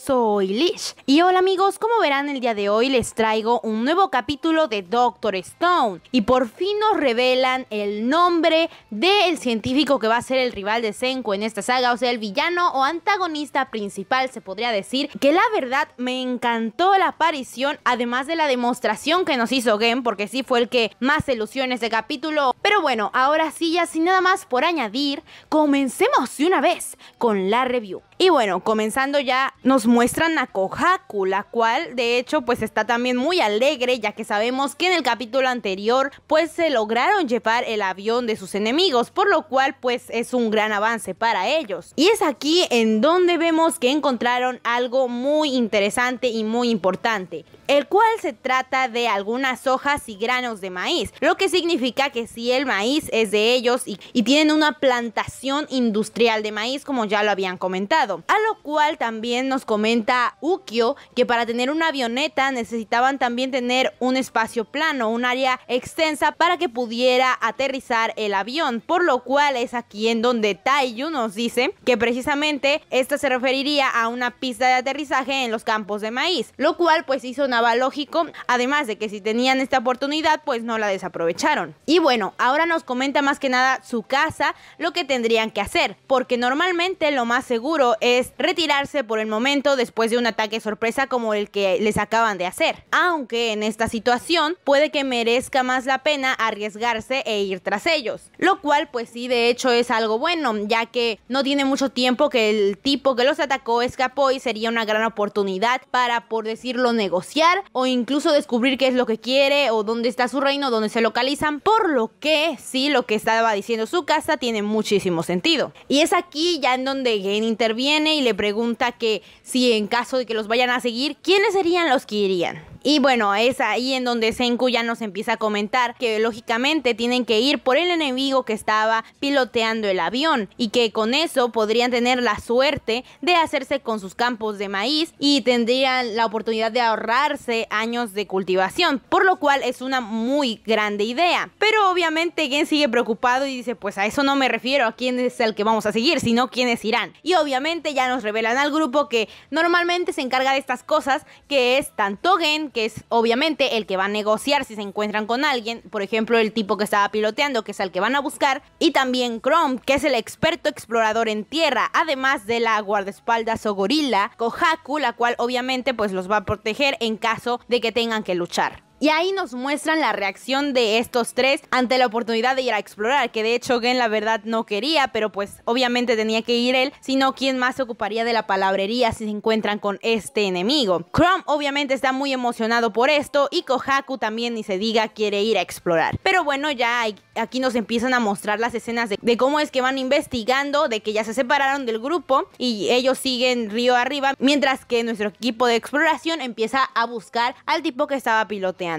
soy Lish. Y hola amigos, como verán el día de hoy les traigo un nuevo capítulo de Doctor Stone. Y por fin nos revelan el nombre del científico que va a ser el rival de Senku en esta saga, o sea, el villano o antagonista principal se podría decir. Que la verdad me encantó la aparición, además de la demostración que nos hizo Gen, porque sí fue el que más se en este capítulo. Pero bueno, ahora sí, ya sin nada más por añadir, comencemos de una vez con la review. Y bueno, comenzando ya, nos muestran a Kohaku, la cual de hecho pues está también muy alegre ya que sabemos que en el capítulo anterior pues se lograron llevar el avión de sus enemigos, por lo cual pues es un gran avance para ellos. Y es aquí en donde vemos que encontraron algo muy interesante y muy importante, el cual se trata de algunas hojas y granos de maíz, lo que significa que si el maíz es de ellos y, tienen una plantación industrial de maíz como ya lo habían comentado, a lo cual también nos comenta Ukio que para tener una avioneta necesitaban también tener un espacio plano, un área extensa para que pudiera aterrizar el avión, por lo cual es aquí en donde Taiyu nos dice que precisamente esta se referiría a una pista de aterrizaje en los campos de maíz, lo cual pues hizo nada lógico, además de que si tenían esta oportunidad pues no la desaprovecharon. Y bueno, ahora nos comenta más que nada su casa lo que tendrían que hacer, porque normalmente lo más seguro es retirarse por el momento después de un ataque sorpresa como el que les acaban de hacer. Aunque en esta situación puede que merezca más la pena arriesgarse e ir tras ellos. Lo cual pues sí de hecho es algo bueno ya que no tiene mucho tiempo que el tipo que los atacó escapó y sería una gran oportunidad para por decirlo negociar o incluso descubrir qué es lo que quiere o dónde está su reino, dónde se localizan. Por lo que sí lo que estaba diciendo su casa tiene muchísimo sentido. Y es aquí ya en donde Gain interviene y le pregunta que si y en caso de que los vayan a seguir, ¿quiénes serían los que irían? Y bueno, es ahí en donde Senku ya nos empieza a comentar que lógicamente tienen que ir por el enemigo que estaba piloteando el avión y que con eso podrían tener la suerte de hacerse con sus campos de maíz y tendrían la oportunidad de ahorrarse años de cultivación, por lo cual es una muy grande idea. Pero obviamente Gen sigue preocupado y dice, pues a eso no me refiero, a quién es el que vamos a seguir, sino quiénes irán. Y obviamente ya nos revelan al grupo que normalmente se encarga de estas cosas, que es tanto Gen que es obviamente el que va a negociar si se encuentran con alguien, por ejemplo el tipo que estaba piloteando, que es el que van a buscar, y también Chrome, que es el experto explorador en tierra, además de la guardaespaldas o gorila, Kohaku, la cual obviamente pues los va a proteger en caso de que tengan que luchar. Y ahí nos muestran la reacción de estos tres ante la oportunidad de ir a explorar, que de hecho Gen la verdad no quería, pero pues obviamente tenía que ir él, sino quién más se ocuparía de la palabrería si se encuentran con este enemigo. Chrome obviamente está muy emocionado por esto y Kohaku también ni se diga quiere ir a explorar. Pero bueno, ya aquí nos empiezan a mostrar las escenas de cómo es que van investigando, de que ya se separaron del grupo y ellos siguen río arriba, mientras que nuestro equipo de exploración empieza a buscar al tipo que estaba piloteando.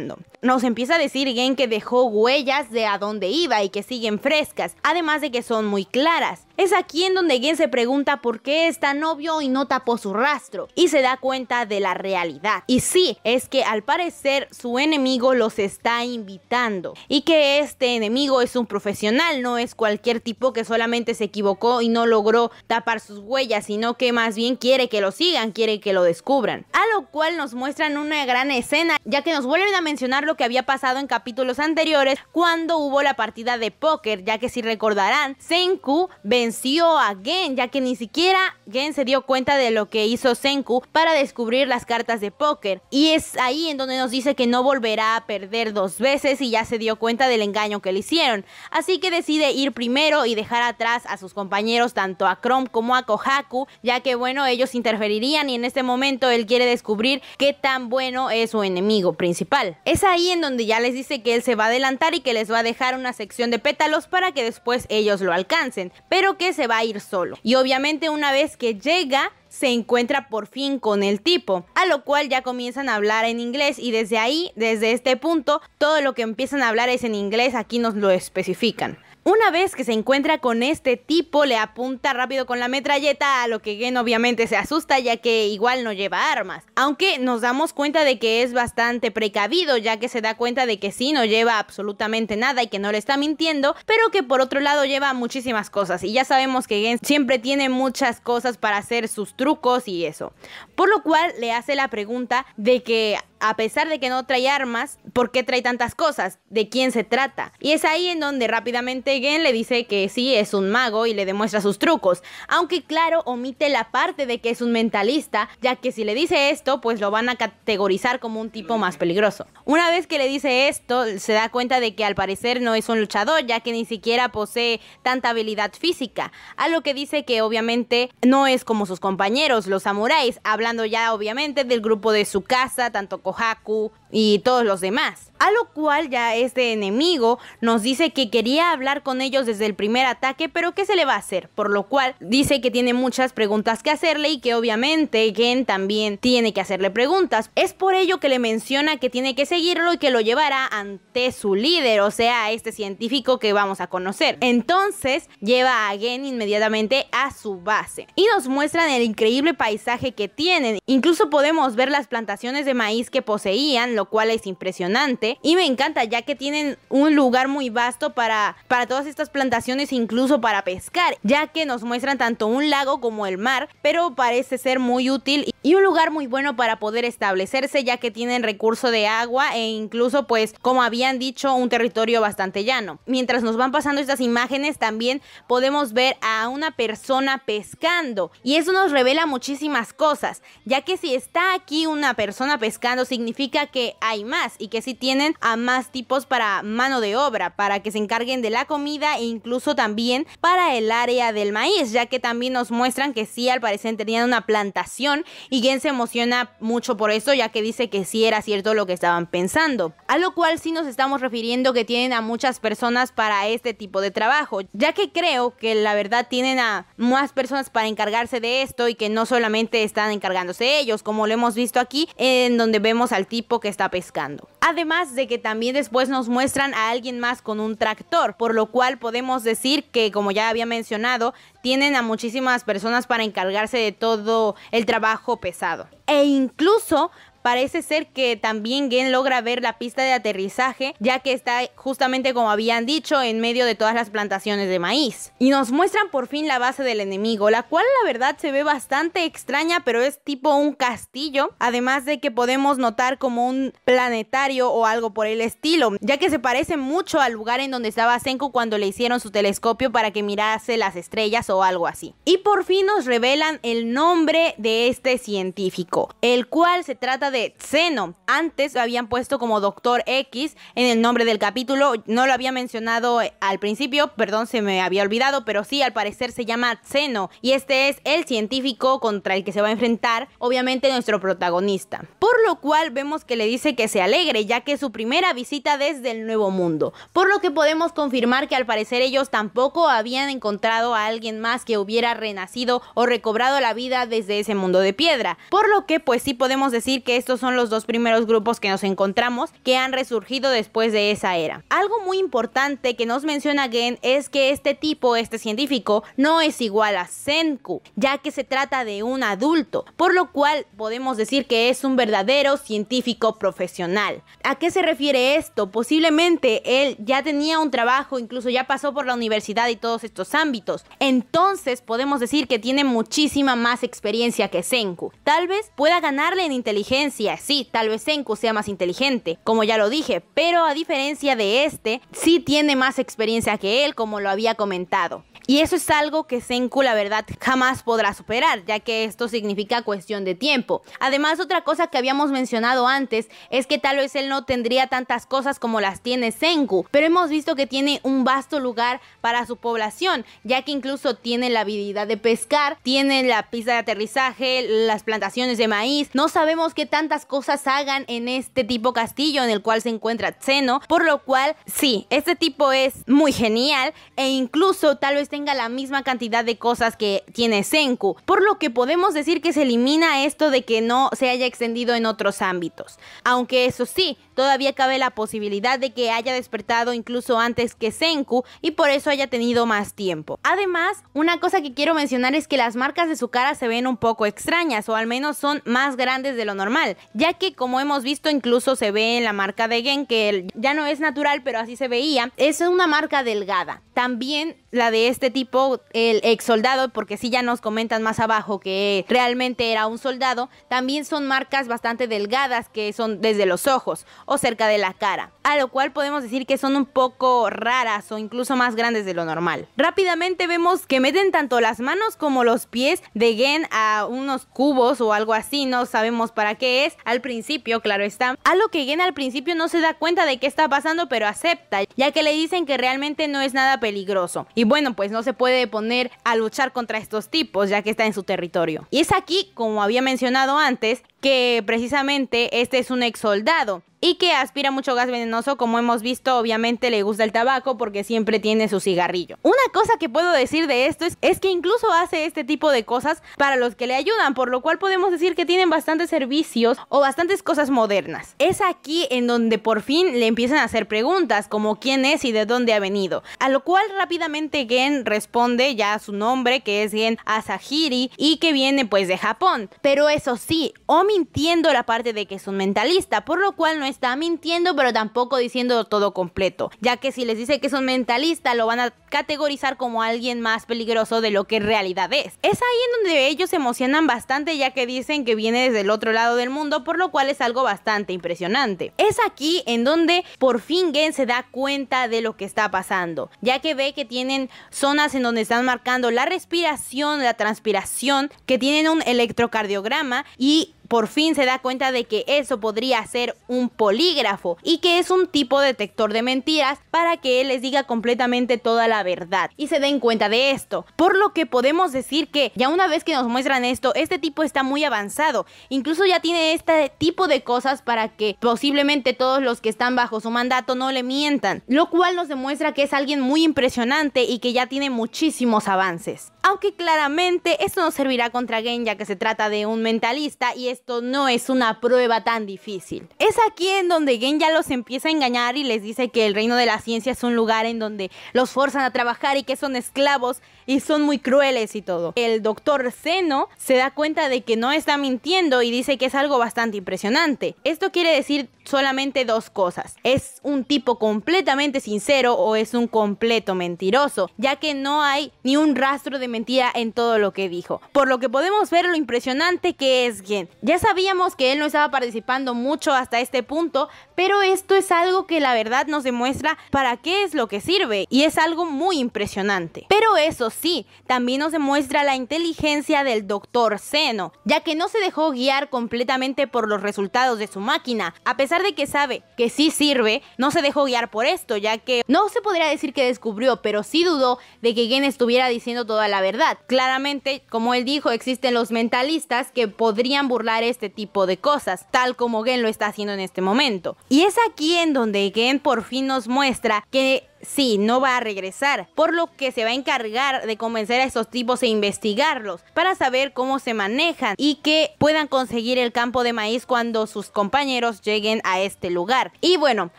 Nos empieza a decir Gen que dejó huellas de a dónde iba y que siguen frescas, además de que son muy claras. Es aquí en donde Gen se pregunta por qué está novio y no tapó su rastro y se da cuenta de la realidad. Y sí, es que al parecer su enemigo los está invitando y que este enemigo es un profesional, no es cualquier tipo que solamente se equivocó y no logró tapar sus huellas, sino que más bien quiere que lo sigan, quiere que lo descubran. A lo cual nos muestran una gran escena, ya que nos vuelven a mencionar lo que había pasado en capítulos anteriores cuando hubo la partida de póker, ya que si recordarán, Senku venció a Gen, ya que ni siquiera Gen se dio cuenta de lo que hizo Senku para descubrir las cartas de póker. Y es ahí en donde nos dice que no volverá a perder dos veces y ya se dio cuenta del engaño que le hicieron. Así que decide ir primero y dejar atrás a sus compañeros, tanto a Chrome como a Kohaku, ya que bueno, ellos interferirían y en este momento él quiere descubrir qué tan bueno es su enemigo principal. Es ahí en donde ya les dice que él se va a adelantar y que les va a dejar una sección de pétalos para que después ellos lo alcancen. Pero que se va a ir solo. Y obviamente una vez que llega, se encuentra por fin con el tipo, a lo cual ya comienzan a hablar en inglés y desde ahí, desde este punto, todo lo que empiezan a hablar es en inglés, aquí nos lo especifican. Una vez que se encuentra con este tipo, le apunta rápido con la metralleta, a lo que Gen obviamente se asusta ya que igual no lleva armas. Aunque nos damos cuenta de que es bastante precavido ya que se da cuenta de que sí no lleva absolutamente nada y que no le está mintiendo, pero que por otro lado lleva muchísimas cosas y ya sabemos que Gen siempre tiene muchas cosas para hacer sus trucos y eso. Por lo cual le hace la pregunta de que a pesar de que no trae armas, ¿por qué trae tantas cosas? ¿De quién se trata? Y es ahí en donde rápidamente Gen le dice que sí, es un mago y le demuestra sus trucos, aunque claro, omite la parte de que es un mentalista, ya que si le dice esto, pues lo van a categorizar como un tipo más peligroso. Una vez que le dice esto, se da cuenta de que al parecer no es un luchador, ya que ni siquiera posee tanta habilidad física, a lo que dice que obviamente no es como sus compañeros, los samuráis, hablando ya obviamente del grupo de su casa, tanto Oaxaca, y todos los demás. A lo cual ya este enemigo nos dice que quería hablar con ellos desde el primer ataque, pero ¿qué se le va a hacer? Por lo cual dice que tiene muchas preguntas que hacerle y que obviamente Gen también tiene que hacerle preguntas. Es por ello que le menciona que tiene que seguirlo y que lo llevará ante su líder, o sea, este científico que vamos a conocer. Entonces lleva a Gen inmediatamente a su base y nos muestran el increíble paisaje que tienen. Incluso podemos ver las plantaciones de maíz que poseían, lo cual es impresionante. Y me encanta ya que tienen un lugar muy vasto para, para todas estas plantaciones, incluso para pescar, ya que nos muestran tanto un lago como el mar, pero parece ser muy útil y un lugar muy bueno para poder establecerse ya que tienen recurso de agua e incluso pues como habían dicho un territorio bastante llano. Mientras nos van pasando estas imágenes también podemos ver a una persona pescando y eso nos revela muchísimas cosas ya que si está aquí una persona pescando significa que hay más y que si tienen a más tipos para mano de obra para que se encarguen de la comida e incluso también para el área del maíz ya que también nos muestran que sí al parecer tenían una plantación y Gen se emociona mucho por eso ya que dice que sí era cierto lo que estaban pensando. A lo cual sí nos estamos refiriendo que tienen a muchas personas para este tipo de trabajo, ya que creo que la verdad tienen a más personas para encargarse de esto y que no solamente están encargándose ellos, como lo hemos visto aquí en donde vemos al tipo que está pescando. Además de que también después nos muestran a alguien más con un tractor, por lo cual podemos decir que como ya había mencionado, tienen a muchísimas personas para encargarse de todo el trabajo pesado. E incluso Parece ser que también Gen logra ver la pista de aterrizaje, ya que está justamente como habían dicho en medio de todas las plantaciones de maíz. Y nos muestran por fin la base del enemigo, la cual la verdad se ve bastante extraña, pero es tipo un castillo, además de que podemos notar como un planetario o algo por el estilo, ya que se parece mucho al lugar en donde estaba Senko cuando le hicieron su telescopio para que mirase las estrellas o algo así. Y por fin nos revelan el nombre de este científico, el cual se trata de Xeno. Antes lo habían puesto como Doctor X en el nombre del capítulo. No lo había mencionado eh, al principio, perdón, se me había olvidado, pero sí, al parecer se llama Xeno. Y este es el científico contra el que se va a enfrentar, obviamente, nuestro protagonista. Por lo cual vemos que le dice que se alegre, ya que es su primera visita desde el Nuevo Mundo. Por lo que podemos confirmar que al parecer ellos tampoco habían encontrado a alguien más que hubiera renacido o recobrado la vida desde ese mundo de piedra. Por lo que pues sí podemos decir que estos son los dos primeros grupos que nos encontramos que han resurgido después de esa era. Algo muy importante que nos menciona Gen es que este tipo, este científico, no es igual a Senku, ya que se trata de un adulto, por lo cual podemos decir que es un verdadero científico profesional. ¿A qué se refiere esto? Posiblemente él ya tenía un trabajo, incluso ya pasó por la universidad y todos estos ámbitos. Entonces podemos decir que tiene muchísima más experiencia que Senku. Tal vez pueda ganarle en inteligencia sí, tal vez Senku sea más inteligente, como ya lo dije, pero a diferencia de este, sí tiene más experiencia que él, como lo había comentado. Y eso es algo que Senku, la verdad, jamás podrá superar, ya que esto significa cuestión de tiempo. Además, otra cosa que habíamos mencionado antes es que tal vez él no tendría tantas cosas como las tiene Senku, pero hemos visto que tiene un vasto lugar para su población, ya que incluso tiene la habilidad de pescar, tiene la pista de aterrizaje, las plantaciones de maíz. No sabemos qué tantas cosas hagan en este tipo castillo en el cual se encuentra Zeno, por lo cual, sí, este tipo es muy genial e incluso tal vez tenga la misma cantidad de cosas que tiene Senku, por lo que podemos decir que se elimina esto de que no se haya extendido en otros ámbitos. Aunque eso sí, todavía cabe la posibilidad de que haya despertado incluso antes que Senku y por eso haya tenido más tiempo. Además, una cosa que quiero mencionar es que las marcas de su cara se ven un poco extrañas o al menos son más grandes de lo normal, ya que como hemos visto incluso se ve en la marca de Gen que ya no es natural pero así se veía, es una marca delgada. También la de este este tipo, el ex soldado, porque si ya nos comentan más abajo que realmente era un soldado, también son marcas bastante delgadas que son desde los ojos o cerca de la cara, a lo cual podemos decir que son un poco raras o incluso más grandes de lo normal. Rápidamente vemos que meten tanto las manos como los pies de Gen a unos cubos o algo así, no sabemos para qué es, al principio, claro está, a lo que Gen al principio no se da cuenta de qué está pasando pero acepta, ya que le dicen que realmente no es nada peligroso. Y bueno, pues no se puede poner a luchar contra estos tipos ya que está en su territorio. Y es aquí, como había mencionado antes, que precisamente este es un ex soldado y que aspira mucho gas venenoso, como hemos visto, obviamente le gusta el tabaco porque siempre tiene su cigarrillo. Una cosa que puedo decir de esto es, que incluso hace este tipo de cosas para los que le ayudan, por lo cual podemos decir que tienen bastantes servicios o bastantes cosas modernas. Es aquí en donde por fin le empiezan a hacer preguntas como quién es y de dónde ha venido, a lo cual rápidamente Gen responde ya a su nombre que es Gen Asahiri y que viene pues de Japón. Pero eso sí, Omi mintiendo la parte de que es un mentalista, por lo cual no está mintiendo, pero tampoco diciendo todo completo, ya que si les dice que es un mentalista, lo van a categorizar como alguien más peligroso de lo que en realidad es. Es ahí en donde ellos se emocionan bastante, ya que dicen que viene desde el otro lado del mundo, por lo cual es algo bastante impresionante. Es aquí en donde por fin Gen se da cuenta de lo que está pasando, ya que ve que tienen zonas en donde están marcando la respiración, la transpiración, que tienen un electrocardiograma y por fin se da cuenta de que eso podría ser un polígrafo y que es un tipo detector de mentiras para que él les diga completamente toda la verdad y se den cuenta de esto. Por lo que podemos decir que ya una vez que nos muestran esto, este tipo está muy avanzado. Incluso ya tiene este tipo de cosas para que posiblemente todos los que están bajo su mandato no le mientan, lo cual nos demuestra que es alguien muy impresionante y que ya tiene muchísimos avances. Aunque claramente esto no servirá contra Gen ya que se trata de un mentalista y es esto no es una prueba tan difícil. Es aquí en donde Gen ya los empieza a engañar y les dice que el reino de la ciencia es un lugar en donde los forzan a trabajar y que son esclavos y son muy crueles y todo. El doctor Zeno se da cuenta de que no está mintiendo y dice que es algo bastante impresionante. Esto quiere decir solamente dos cosas. Es un tipo completamente sincero o es un completo mentiroso, ya que no hay ni un rastro de mentira en todo lo que dijo. Por lo que podemos ver lo impresionante que es Gen. Ya sabíamos que él no estaba participando mucho hasta este punto, pero esto es algo que la verdad nos demuestra para qué es lo que sirve y es algo muy impresionante. Pero eso sí, también nos demuestra la inteligencia del Dr. Seno, ya que no se dejó guiar completamente por los resultados de su máquina. A pesar de que sabe que sí sirve, no se dejó guiar por esto, ya que no se podría decir que descubrió, pero sí dudó de que Gen estuviera diciendo toda la verdad. Claramente, como él dijo, existen los mentalistas que podrían burlar este tipo de cosas, tal como Gen lo está haciendo en este momento. Y es aquí en donde Gen por fin nos muestra que Sí, no va a regresar, por lo que se va a encargar de convencer a estos tipos e investigarlos para saber cómo se manejan y que puedan conseguir el campo de maíz cuando sus compañeros lleguen a este lugar. Y bueno,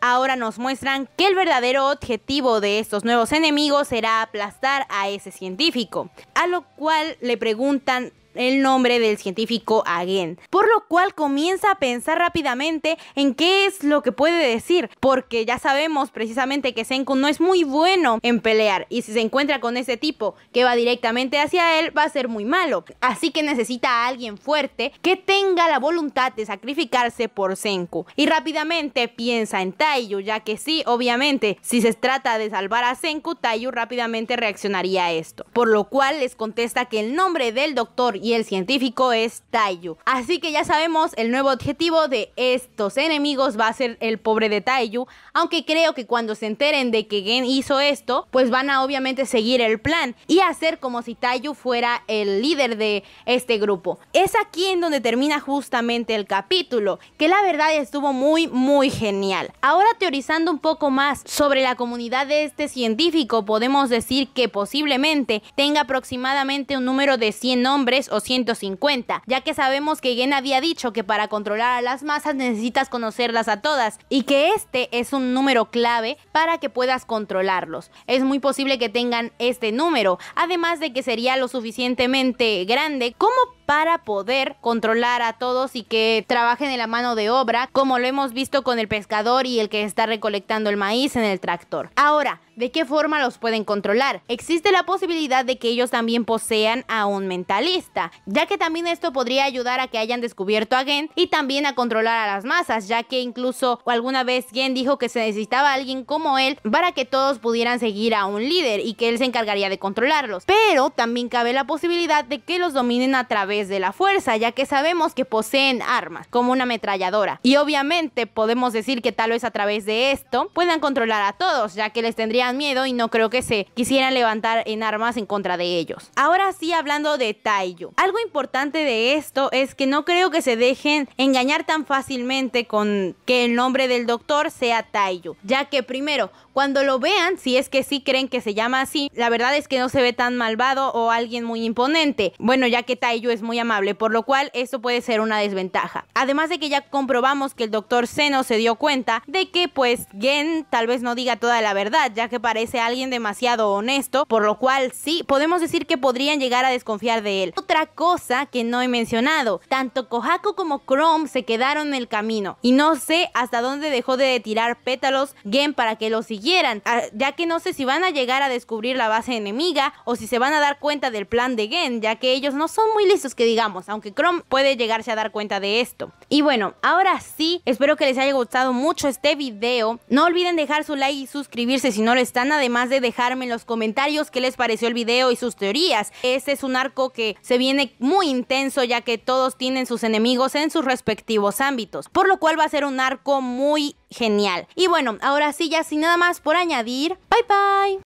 ahora nos muestran que el verdadero objetivo de estos nuevos enemigos será aplastar a ese científico, a lo cual le preguntan el nombre del científico Again, por lo cual comienza a pensar rápidamente en qué es lo que puede decir, porque ya sabemos precisamente que Senku no es muy bueno en pelear y si se encuentra con ese tipo que va directamente hacia él va a ser muy malo, así que necesita a alguien fuerte que tenga la voluntad de sacrificarse por Senku y rápidamente piensa en Taiyu, ya que sí, obviamente, si se trata de salvar a Senku, Taiyu rápidamente reaccionaría a esto, por lo cual les contesta que el nombre del doctor y el científico es Taiyu. Así que ya sabemos, el nuevo objetivo de estos enemigos va a ser el pobre de Taiyu, aunque creo que cuando se enteren de que Gen hizo esto, pues van a obviamente seguir el plan y hacer como si Taiyu fuera el líder de este grupo. Es aquí en donde termina justamente el capítulo, que la verdad estuvo muy muy genial. Ahora teorizando un poco más sobre la comunidad de este científico, podemos decir que posiblemente tenga aproximadamente un número de 100 nombres o 150, ya que sabemos que Gen había dicho que para controlar a las masas necesitas conocerlas a todas y que este es un número clave para que puedas controlarlos. Es muy posible que tengan este número, además de que sería lo suficientemente grande como para poder controlar a todos y que trabajen en la mano de obra, como lo hemos visto con el pescador y el que está recolectando el maíz en el tractor. Ahora, ¿de qué forma los pueden controlar? Existe la posibilidad de que ellos también posean a un mentalista, ya que también esto podría ayudar a que hayan descubierto a Gen y también a controlar a las masas, ya que incluso alguna vez Gen dijo que se necesitaba alguien como él para que todos pudieran seguir a un líder y que él se encargaría de controlarlos. Pero también cabe la posibilidad de que los dominen a través de la fuerza, ya que sabemos que poseen armas, como una ametralladora. Y obviamente podemos decir que tal vez a través de esto puedan controlar a todos, ya que les tendrían miedo y no creo que se quisieran levantar en armas en contra de ellos. Ahora sí, hablando de Taiyu. Algo importante de esto es que no creo que se dejen engañar tan fácilmente con que el nombre del doctor sea Taiyu, ya que primero, cuando lo vean, si es que sí creen que se llama así, la verdad es que no se ve tan malvado o alguien muy imponente. Bueno, ya que Taiyu es muy muy amable, por lo cual esto puede ser una desventaja. Además de que ya comprobamos que el doctor Seno se dio cuenta de que pues Gen tal vez no diga toda la verdad, ya que parece alguien demasiado honesto, por lo cual sí, podemos decir que podrían llegar a desconfiar de él. Otra cosa que no he mencionado, tanto Kohaku como Chrome se quedaron en el camino y no sé hasta dónde dejó de tirar pétalos Gen para que lo siguieran, ah, ya que no sé si van a llegar a descubrir la base enemiga o si se van a dar cuenta del plan de Gen, ya que ellos no son muy listos que digamos, aunque Chrome puede llegarse a dar cuenta de esto. Y bueno, ahora sí, espero que les haya gustado mucho este video. No olviden dejar su like y suscribirse si no lo están, además de dejarme en los comentarios qué les pareció el video y sus teorías. Este es un arco que se viene muy intenso ya que todos tienen sus enemigos en sus respectivos ámbitos, por lo cual va a ser un arco muy genial. Y bueno, ahora sí, ya sin nada más por añadir, bye bye.